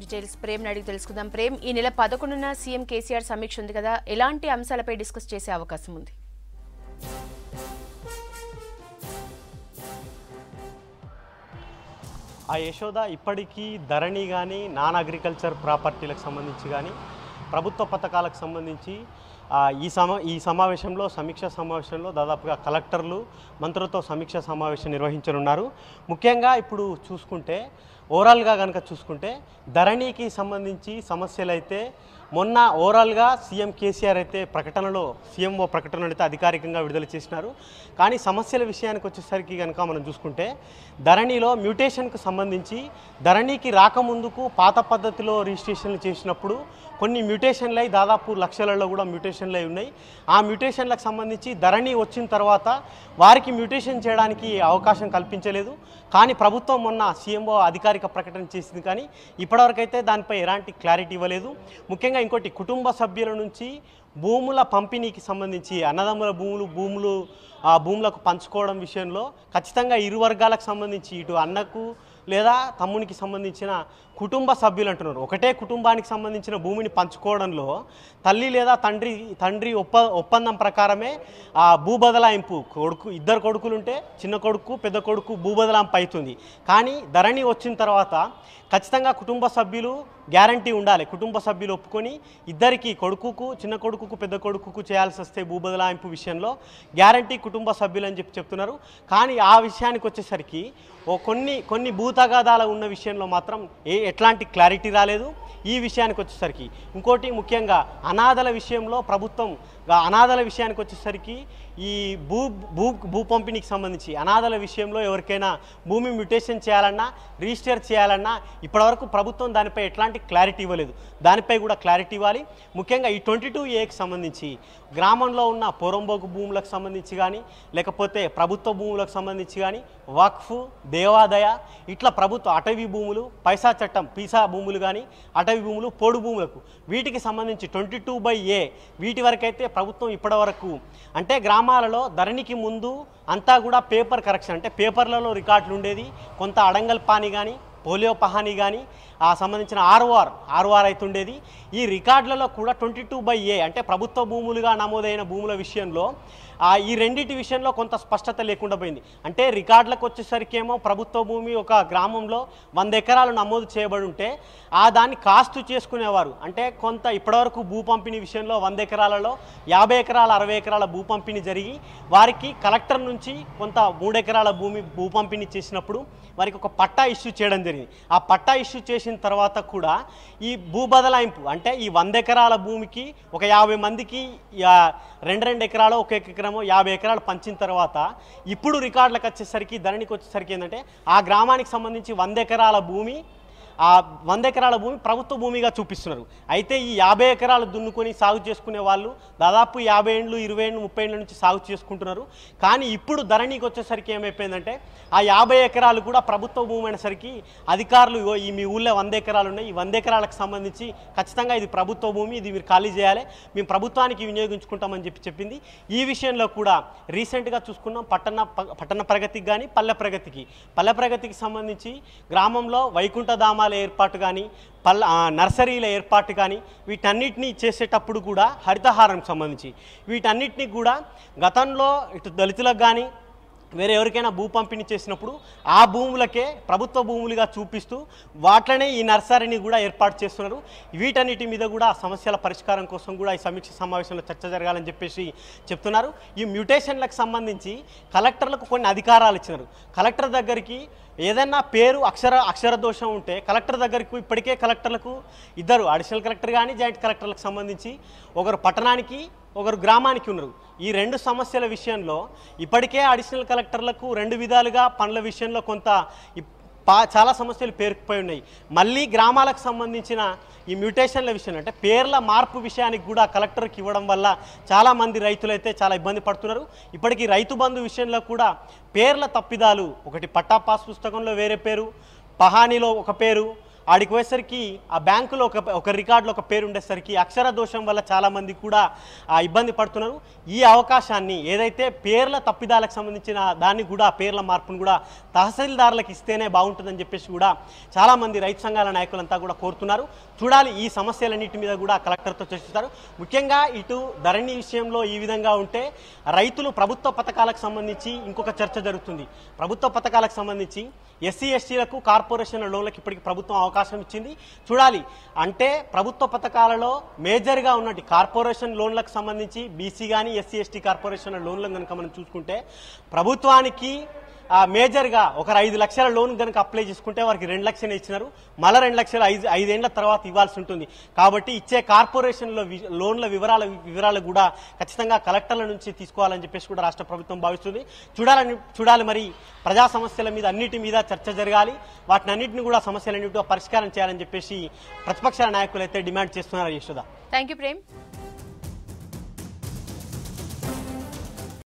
details Prem అడిగి తెలుసుకుందాం ప్రేమ్ ఈ నెల పదకొండున సీఎం కేసీఆర్ సమీక్ష ఉంది కదా ఎలాంటి అంశాలపై డిస్కస్ చేసే అవకాశం ఉంది ఆ యశోద ఇప్పటికీ ధరణి కానీ నాన్ అగ్రికల్చర్ ప్రాపర్టీలకు సంబంధించి కానీ ప్రభుత్వ పథకాలకు సంబంధించి ఈ సమ ఈ సమావేశంలో సమీక్ష సమావేశంలో దాదాపుగా కలెక్టర్లు మంత్రులతో సమీక్ష సమావేశం నిర్వహించనున్నారు ముఖ్యంగా ఇప్పుడు చూసుకుంటే ఓవరాల్గా కనుక చూసుకుంటే ధరణికి సంబంధించి సమస్యలు అయితే మొన్న ఓవరాల్గా సీఎం కేసీఆర్ అయితే ప్రకటనలో సీఎంఓ ప్రకటనలు అయితే అధికారికంగా విడుదల చేసినారు కానీ సమస్యల విషయానికి వచ్చేసరికి కనుక మనం చూసుకుంటే ధరణిలో మ్యూటేషన్కు సంబంధించి ధరణికి రాకముందుకు పాత పద్ధతిలో రిజిస్ట్రేషన్లు చేసినప్పుడు కొన్ని మ్యూటేషన్లు అయి దాదాపు లక్షలలో కూడా మ్యూటేషన్లు అయి ఉన్నాయి ఆ మ్యూటేషన్లకు సంబంధించి ధరణి వచ్చిన తర్వాత వారికి మ్యూటేషన్ చేయడానికి అవకాశం కల్పించలేదు కానీ ప్రభుత్వం మొన్న సీఎంఓ అధికారిక అధికారిక ప్రకటన చేసింది కానీ ఇప్పటివరకు అయితే దానిపై ఎలాంటి క్లారిటీ ఇవ్వలేదు ముఖ్యంగా ఇంకోటి కుటుంబ సభ్యుల నుంచి భూముల పంపిణీకి సంబంధించి అన్నదమ్ముల భూములు భూములు ఆ భూములకు పంచుకోవడం విషయంలో ఖచ్చితంగా ఇరు వర్గాలకు సంబంధించి ఇటు అన్నకు లేదా తమ్మునికి సంబంధించిన కుటుంబ సభ్యులు అంటున్నారు ఒకటే కుటుంబానికి సంబంధించిన భూమిని పంచుకోవడంలో తల్లి లేదా తండ్రి తండ్రి ఒప్ప ఒప్పందం ప్రకారమే ఆ భూ బదలాయింపు కొడుకు ఇద్దరు కొడుకులుంటే చిన్న కొడుకు పెద్ద కొడుకు భూ అవుతుంది కానీ ధరణి వచ్చిన తర్వాత ఖచ్చితంగా కుటుంబ సభ్యులు గ్యారంటీ ఉండాలి కుటుంబ సభ్యులు ఒప్పుకొని ఇద్దరికి కొడుకుకు చిన్న కొడుకుకు పెద్ద కొడుకుకు చేయాల్సి వస్తే భూ బదలాయింపు విషయంలో గ్యారంటీ కుటుంబ సభ్యులు అని చెప్పి చెప్తున్నారు కానీ ఆ విషయానికి వచ్చేసరికి ఓ కొన్ని కొన్ని భూతగాదాలు ఉన్న విషయంలో మాత్రం ఏ ఎట్లాంటి క్లారిటీ రాలేదు ఈ విషయానికి వచ్చేసరికి ఇంకోటి ముఖ్యంగా అనాథల విషయంలో ప్రభుత్వం అనాథల విషయానికి వచ్చేసరికి ఈ భూ భూ భూ పంపిణీకి సంబంధించి అనాథల విషయంలో ఎవరికైనా భూమి మ్యూటేషన్ చేయాలన్నా రిజిస్టర్ చేయాలన్నా ఇప్పటివరకు ప్రభుత్వం దానిపై ఎట్లాంటి క్లారిటీ ఇవ్వలేదు దానిపై కూడా క్లారిటీ ఇవ్వాలి ముఖ్యంగా ఈ ట్వంటీ టూ ఏకి సంబంధించి గ్రామంలో ఉన్న పొరంబోగు భూములకు సంబంధించి కానీ లేకపోతే ప్రభుత్వ భూములకు సంబంధించి కానీ వక్ఫ్ దేవాదయ ఇట్లా ప్రభుత్వ అటవీ భూములు పైసా చట్టం పీసా భూములు కానీ అటవీ భూములు పొడు భూములకు వీటికి సంబంధించి ట్వంటీ టూ బై ఏ వీటి వరకైతే ప్రభుత్వం ఇప్పటివరకు అంటే గ్రామాలలో ధరణికి ముందు అంతా కూడా పేపర్ కరెక్షన్ అంటే పేపర్లలో రికార్డులు ఉండేది కొంత అడంగల్ పాని కానీ పోలియో పహానీ కానీ ఆ సంబంధించిన ఆర్ఓఆర్ ఆర్ఓఆర్ అవుతుండేది ఈ రికార్డులలో కూడా ట్వంటీ టూ బై ఏ అంటే ప్రభుత్వ భూములుగా నమోదైన భూముల విషయంలో ఈ రెండింటి విషయంలో కొంత స్పష్టత లేకుండా పోయింది అంటే రికార్డులకు వచ్చేసరికి ఏమో ప్రభుత్వ భూమి ఒక గ్రామంలో వంద ఎకరాలు నమోదు చేయబడి ఉంటే ఆ దాన్ని కాస్తు చేసుకునేవారు అంటే కొంత ఇప్పటివరకు భూ పంపిణీ విషయంలో వంద ఎకరాలలో యాభై ఎకరాల అరవై ఎకరాల భూ పంపిణీ జరిగి వారికి కలెక్టర్ నుంచి కొంత మూడెకరాల భూమి భూ పంపిణీ చేసినప్పుడు వారికి ఒక పట్టా ఇష్యూ చేయడం జరిగింది ఆ పట్టా ఇష్యూ చేసిన తర్వాత కూడా ఈ భూ బదలాయింపు అంటే ఈ వంద ఎకరాల భూమికి ఒక యాభై మందికి రెండు రెండు ఎకరాలు ఒక ఎకరము యాభై ఎకరాలు పంచిన తర్వాత ఇప్పుడు రికార్డులకు వచ్చేసరికి ధరణికి వచ్చేసరికి ఏంటంటే ఆ గ్రామానికి సంబంధించి వంద ఎకరాల భూమి ఆ వంద ఎకరాల భూమి ప్రభుత్వ భూమిగా చూపిస్తున్నారు అయితే ఈ యాభై ఎకరాలు దున్నుకొని సాగు చేసుకునే వాళ్ళు దాదాపు యాభై ఏండ్లు ఇరవై ఏండ్లు ముప్పై ఏండ్ల నుంచి సాగు చేసుకుంటున్నారు కానీ ఇప్పుడు ధరణికి వచ్చేసరికి ఏమైపోయిందంటే ఆ యాభై ఎకరాలు కూడా ప్రభుత్వ భూమి అయినసరికి అధికారులు ఈ మీ ఊళ్ళో వంద ఎకరాలు ఉన్నాయి ఈ వంద ఎకరాలకు సంబంధించి ఖచ్చితంగా ఇది ప్రభుత్వ భూమి ఇది మీరు ఖాళీ చేయాలి మేము ప్రభుత్వానికి వినియోగించుకుంటామని చెప్పి చెప్పింది ఈ విషయంలో కూడా రీసెంట్గా చూసుకున్నాం పట్టణ పట్టణ ప్రగతికి కానీ పల్లె ప్రగతికి పల్లె ప్రగతికి సంబంధించి గ్రామంలో వైకుంఠధామాలు పాఠశాల ఏర్పాటు కానీ పల్ల నర్సరీల ఏర్పాటు కానీ వీటన్నిటినీ చేసేటప్పుడు కూడా హరితహారం సంబంధించి వీటన్నిటినీ కూడా గతంలో ఇటు దళితులకు కానీ వేరే ఎవరికైనా భూ పంపిణీ చేసినప్పుడు ఆ భూములకే ప్రభుత్వ భూములుగా చూపిస్తూ వాటినే ఈ నర్సరీని కూడా ఏర్పాటు చేస్తున్నారు వీటన్నిటి మీద కూడా సమస్యల పరిష్కారం కోసం కూడా ఈ సమీక్ష సమావేశంలో చర్చ జరగాలని చెప్పేసి చెప్తున్నారు ఈ మ్యూటేషన్లకు సంబంధించి కలెక్టర్లకు కొన్ని అధికారాలు ఇచ్చినారు కలెక్టర్ దగ్గరికి ఏదైనా పేరు అక్షర అక్షర దోషం ఉంటే కలెక్టర్ దగ్గరకు ఇప్పటికే కలెక్టర్లకు ఇద్దరు అడిషనల్ కలెక్టర్ కానీ జాయింట్ కలెక్టర్లకు సంబంధించి ఒకరు పట్టణానికి ఒకరు గ్రామానికి ఉన్నారు ఈ రెండు సమస్యల విషయంలో ఇప్పటికే అడిషనల్ కలెక్టర్లకు రెండు విధాలుగా పనుల విషయంలో కొంత చాలా సమస్యలు పేరుకుపోయి ఉన్నాయి మళ్ళీ గ్రామాలకు సంబంధించిన ఈ మ్యూటేషన్ల విషయం అంటే పేర్ల మార్పు విషయానికి కూడా కలెక్టర్కి ఇవ్వడం వల్ల చాలామంది రైతులైతే చాలా ఇబ్బంది పడుతున్నారు ఇప్పటికీ రైతు బంధు విషయంలో కూడా పేర్ల తప్పిదాలు ఒకటి పట్టా పాస్ పుస్తకంలో వేరే పేరు పహానీలో ఒక పేరు ఆడికి పోయేసరికి ఆ బ్యాంకులో ఒక ఒక రికార్డులో ఒక పేరు ఉండేసరికి అక్షర దోషం వల్ల చాలామంది కూడా ఇబ్బంది పడుతున్నారు ఈ అవకాశాన్ని ఏదైతే పేర్ల తప్పిదాలకు సంబంధించిన దాన్ని కూడా పేర్ల మార్పును కూడా తహసీల్దారులకు ఇస్తేనే బాగుంటుందని చెప్పేసి కూడా చాలామంది రైతు సంఘాల నాయకులంతా కూడా కోరుతున్నారు చూడాలి ఈ సమస్యలన్నింటి మీద కూడా కలెక్టర్తో చర్చిస్తారు ముఖ్యంగా ఇటు ధరణి విషయంలో ఈ విధంగా ఉంటే రైతులు ప్రభుత్వ పథకాలకు సంబంధించి ఇంకొక చర్చ జరుగుతుంది ప్రభుత్వ పథకాలకు సంబంధించి ఎస్సీ ఎస్టీలకు కార్పొరేషన్ లోన్లకు ఇప్పటికి ప్రభుత్వం అవకాశం అవకాశం ఇచ్చింది చూడాలి అంటే ప్రభుత్వ పథకాలలో మేజర్గా ఉన్నట్టు కార్పొరేషన్ లోన్లకు సంబంధించి బీసీ కానీ ఎస్సీ ఎస్టీ కార్పొరేషన్ లోన్లను కనుక మనం చూసుకుంటే ప్రభుత్వానికి మేజర్గా ఒక ఐదు లక్షల లోన్ కనుక అప్లై చేసుకుంటే వారికి రెండు లక్షలు ఇచ్చినారు మళ్ళీ రెండు లక్షలు ఐదు ఐదేళ్ల తర్వాత ఇవ్వాల్సి ఉంటుంది కాబట్టి ఇచ్చే కార్పొరేషన్లో లోన్ల వివరాల వివరాలు కూడా ఖచ్చితంగా కలెక్టర్ల నుంచి తీసుకోవాలని చెప్పేసి కూడా రాష్ట్ర ప్రభుత్వం భావిస్తుంది చూడాలని చూడాలి మరి ప్రజా సమస్యల మీద అన్నిటి మీద చర్చ జరగాలి వాటిని అన్నింటిని కూడా సమస్యలన్నింటిలో పరిష్కారం చేయాలని చెప్పేసి ప్రతిపక్షాల నాయకులు అయితే డిమాండ్ చేస్తున్నారు యశోద థ్యాంక్ యూ ప్రేమ్